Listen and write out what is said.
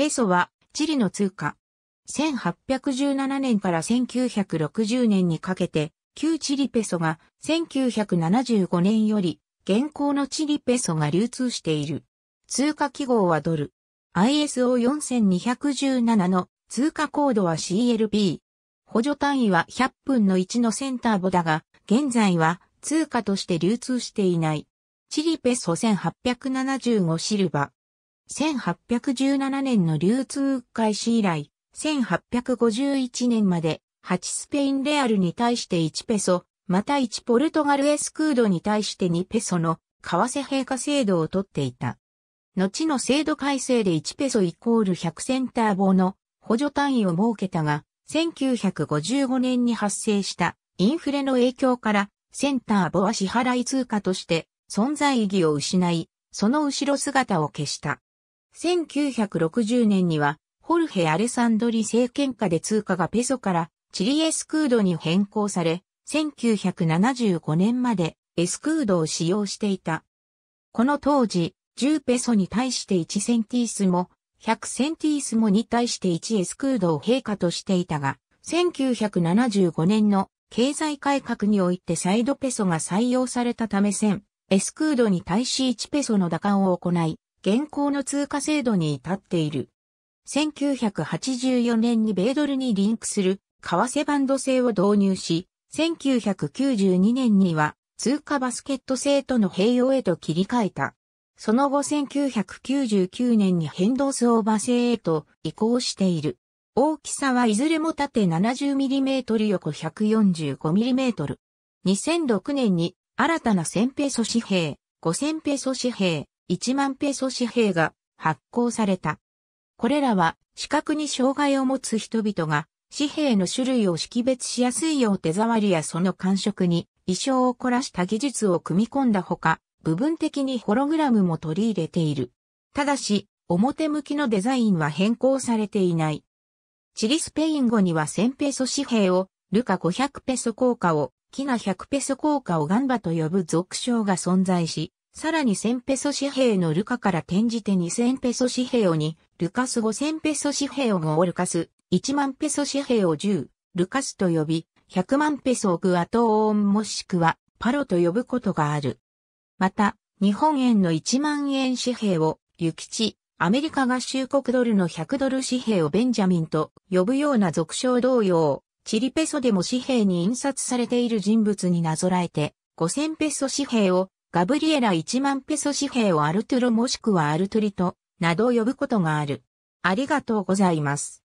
ペソはチリの通貨。1817年から1960年にかけて、旧チリペソが1975年より現行のチリペソが流通している。通貨記号はドル。ISO4217 の通貨コードは CLB。補助単位は100分の1のセンターボだが、現在は通貨として流通していない。チリペソ1875シルバ。1817年の流通開始以来、1851年まで8スペインレアルに対して1ペソ、また1ポルトガルエスクードに対して2ペソの為替陛下制度をとっていた。後の制度改正で1ペソイコール100センター棒の補助単位を設けたが、1955年に発生したインフレの影響からセンターボは支払い通貨として存在意義を失い、その後ろ姿を消した。1960年には、ホルヘ・アレサンドリ政権下で通貨がペソからチリエスクードに変更され、1975年までエスクードを使用していた。この当時、10ペソに対して1センティースも、100センティースもに対して1エスクードを陛下としていたが、1975年の経済改革においてサイドペソが採用されたため1000エスクードに対し1ペソの打艦を行い、現行の通貨制度に至っている。1984年に米ドルにリンクする為替バンド制を導入し、1992年には通貨バスケット制との併用へと切り替えた。その後1999年に変動相場制へと移行している。大きさはいずれも縦 70mm 横 145mm。2006年に新たな1000ペソ紙幣、5000ペソ紙幣、1万ペソ紙幣が発行された。これらは視覚に障害を持つ人々が紙幣の種類を識別しやすいよう手触りやその感触に衣装を凝らした技術を組み込んだほか、部分的にホログラムも取り入れている。ただし、表向きのデザインは変更されていない。チリスペイン語には1000ペソ紙幣を、ルカ500ペソ硬貨を、キナ100ペソ硬貨をガンバと呼ぶ俗称が存在し、さらに1000ペソ紙幣のルカから転じて2000ペソ紙幣を2、ルカス5000ペソ紙幣を5ルカス、1万ペソ紙幣を10、ルカスと呼び、100万ペソをグアトオーンもしくはパロと呼ぶことがある。また、日本円の1万円紙幣を、ユキチ、アメリカ合衆国ドルの100ドル紙幣をベンジャミンと呼ぶような俗称同様、チリペソでも紙幣に印刷されている人物になぞらえて、5000ペソ紙幣をガブリエラ1万ペソ紙幣をアルトゥロもしくはアルトゥリと、など呼ぶことがある。ありがとうございます。